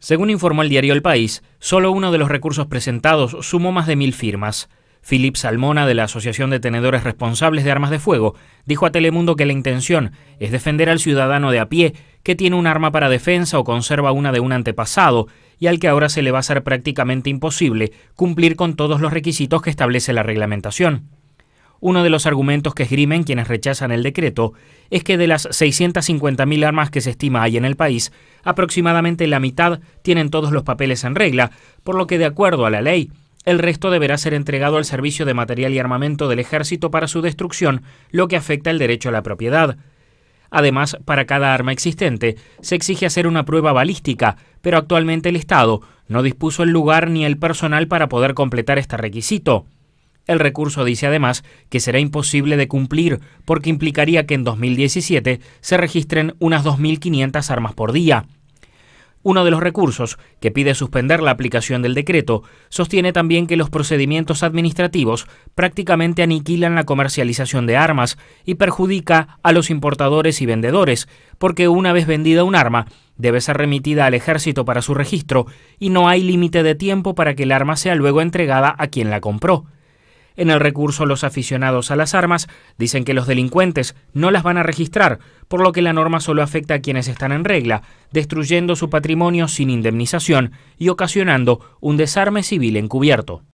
Según informó el diario El País, solo uno de los recursos presentados sumó más de mil firmas. Philip Salmona, de la Asociación de Tenedores Responsables de Armas de Fuego, dijo a Telemundo que la intención es defender al ciudadano de a pie que tiene un arma para defensa o conserva una de un antepasado y al que ahora se le va a ser prácticamente imposible cumplir con todos los requisitos que establece la reglamentación. Uno de los argumentos que esgrimen quienes rechazan el decreto es que de las 650.000 armas que se estima hay en el país, aproximadamente la mitad tienen todos los papeles en regla, por lo que de acuerdo a la ley, el resto deberá ser entregado al Servicio de Material y Armamento del Ejército para su destrucción, lo que afecta el derecho a la propiedad. Además, para cada arma existente, se exige hacer una prueba balística, pero actualmente el Estado no dispuso el lugar ni el personal para poder completar este requisito. El recurso dice además que será imposible de cumplir porque implicaría que en 2017 se registren unas 2.500 armas por día. Uno de los recursos, que pide suspender la aplicación del decreto, sostiene también que los procedimientos administrativos prácticamente aniquilan la comercialización de armas y perjudica a los importadores y vendedores, porque una vez vendida un arma, debe ser remitida al ejército para su registro y no hay límite de tiempo para que el arma sea luego entregada a quien la compró. En el recurso, los aficionados a las armas dicen que los delincuentes no las van a registrar, por lo que la norma solo afecta a quienes están en regla, destruyendo su patrimonio sin indemnización y ocasionando un desarme civil encubierto.